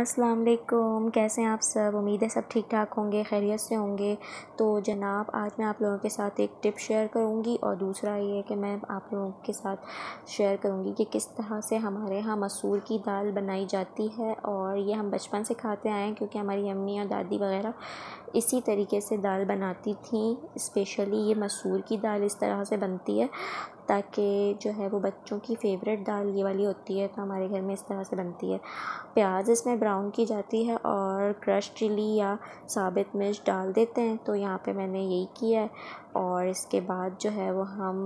अस्सलाम वालेकुम कैसे हैं आप सब उम्मीद है सब ठीक ठाक होंगे खैरियत से होंगे तो जनाब आज मैं आप लोगों के साथ एक टिप शेयर करूंगी और दूसरा ये है कि मैं आप लोगों के साथ शेयर करूंगी कि किस तरह से हमारे यहाँ मसूर की दाल बनाई जाती है और ये हम बचपन से खाते आए हैं क्योंकि हमारी अम्मी और दादी वगैरह इसी तरीके से दाल बनाती थी स्पेशली ये मसूर की दाल इस तरह से बनती है ताकि जो है वो बच्चों की फ़ेवरेट दाल ये वाली होती है तो हमारे घर में इस तरह से बनती है प्याज़ इसमें ब्राउन की जाती है और क्रश चिली या साबित मिर्च डाल देते हैं तो यहाँ पे मैंने यही किया है और इसके बाद जो है वो हम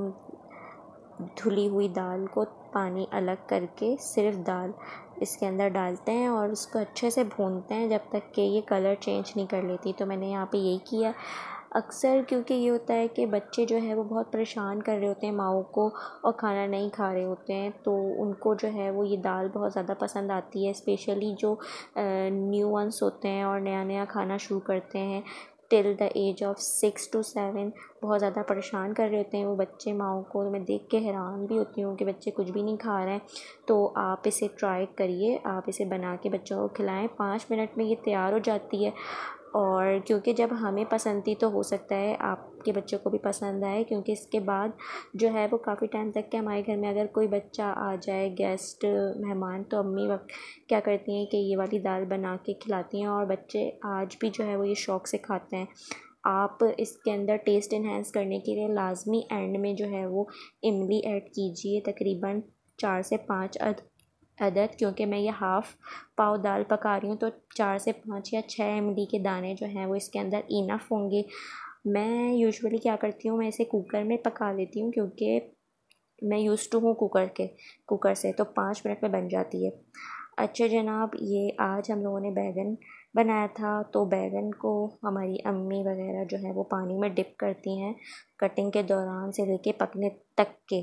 धुली हुई दाल को पानी अलग करके सिर्फ़ दाल इसके अंदर डालते हैं और उसको अच्छे से भूनते हैं जब तक कि ये कलर चेंज नहीं कर लेती तो मैंने यहाँ पे यही किया अक्सर क्योंकि ये होता है कि बच्चे जो है वो बहुत परेशान कर रहे होते हैं माओ को और खाना नहीं खा रहे होते हैं तो उनको जो है वो ये दाल बहुत ज़्यादा पसंद आती है स्पेशली जो न्यू वंस होते हैं और नया नया खाना शुरू करते हैं till the age of six to seven बहुत ज़्यादा परेशान कर रहे होते हैं वो बच्चे माओ को तो मैं देख के हैरान भी होती हूँ कि बच्चे कुछ भी नहीं खा रहे हैं तो आप इसे ट्राई करिए आप इसे बना के बच्चों को खिलाएं पाँच मिनट में ये तैयार हो जाती है और क्योंकि जब हमें पसंद थी तो हो सकता है आपके बच्चों को भी पसंद आए क्योंकि इसके बाद जो है वो काफ़ी टाइम तक के हमारे घर में अगर कोई बच्चा आ जाए गेस्ट मेहमान तो अम्मी क्या करती हैं कि ये वाली दाल बना के खिलाती हैं और बच्चे आज भी जो है वो ये शौक़ से खाते हैं आप इसके अंदर टेस्ट इन्हेंस करने के लिए लाजमी एंड में जो है वो इमली ऐड कीजिए तकरीबन चार से पाँच अदद क्योंकि मैं ये हाफ़ पाव दाल पका रही हूँ तो चार से पाँच या छः एम के दाने जो हैं वो इसके अंदर इनफ होंगे मैं यूजुअली क्या करती हूँ मैं इसे कुकर में पका लेती हूँ क्योंकि मैं यूज़ टू हूँ कुकर के कुकर से तो पाँच मिनट में बन जाती है अच्छा जनाब ये आज हम लोगों ने बैगन बनाया था तो बैगन को हमारी अम्मी वगैरह जो है वो पानी में डिप करती हैं कटिंग के दौरान से लेके पकने तक के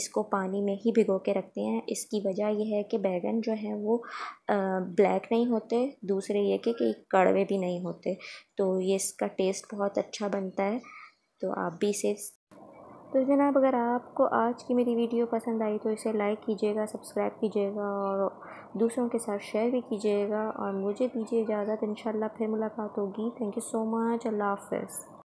इसको पानी में ही भिगो के रखते हैं इसकी वजह यह है कि बैगन जो है वो ब्लैक नहीं होते दूसरे ये कि कि कड़वे भी नहीं होते तो ये इसका टेस्ट बहुत अच्छा बनता है तो आप भी इसे तो जनाब अगर आपको आज की मेरी वीडियो पसंद आई तो इसे लाइक कीजिएगा सब्सक्राइब कीजिएगा और दूसरों के साथ शेयर भी कीजिएगा और मुझे दीजिए इजाज़त इन फिर मुलाकात होगी थैंक यू सो मच अल्लाह हाफ